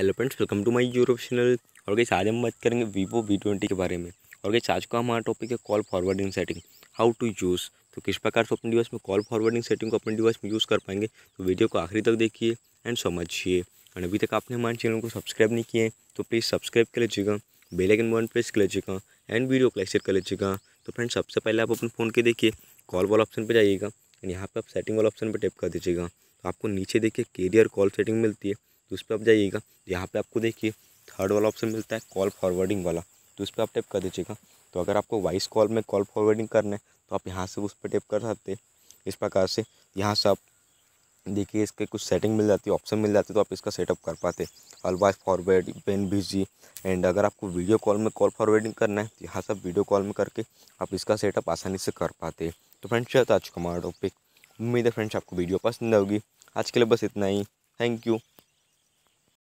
hello friends welcome to my YouTube channel और गई आज हम बात करेंगे वीवो वी ट्वेंटी के बारे में और गई आज का हमारा टॉपिक है call forwarding setting how to use तो किस प्रकार से अपने डिवाइस में कॉल फॉरवर्डिंग सेटिंग को अपने डिवाइस में यूज़ कर पाएंगे तो वीडियो को आखिरी तक देखिए एंड समझिए एंड अभी तक आपने हमारे चैनल को सब्सक्राइब नहीं किए तो प्लीज़ सब्सक्राइब कर लीजिएगा बेलाइकन बटन प्रेस कर लीजिएगा एंड वीडियो को कर लीजिएगा तो फ्रेंड्स सबसे पहले आप अपने फ़ोन के देखिए कॉल वाला ऑप्शन पर जाइएगा एंड यहाँ पर आप सेटिंग वाला ऑप्शन पर टैप कर दीजिएगा तो आपको नीचे देखिए कैरियर कॉल सेटिंग मिलती है तो उस पर आप जाइएगा यहाँ पे आपको देखिए थर्ड वाला ऑप्शन मिलता है कॉल फॉरवर्डिंग वाला तो उस पर आप टैप कर दीजिएगा तो अगर आपको वॉइस कॉल में कॉल फॉरवर्डिंग करना है तो आप यहाँ से उस पर टैप कर सकते इस प्रकार से यहाँ से आप देखिए इसके कुछ सेटिंग मिल जाती है ऑप्शन मिल जाती है तो आप इसका सेटअप कर पाते always forward when busy and अगर आपको वीडियो कॉल में कॉल फॉरवर्डिंग करना है तो यहाँ से आप वीडियो कॉल में करके आप इसका सेटअप आसानी से कर पाते तो फ्रेंड्स चलता आज का हमारा टॉपिक उम्मीद है फ्रेंड्स आपको वीडियो पसंद आओगी आज के लिए बस इतना ही थैंक यू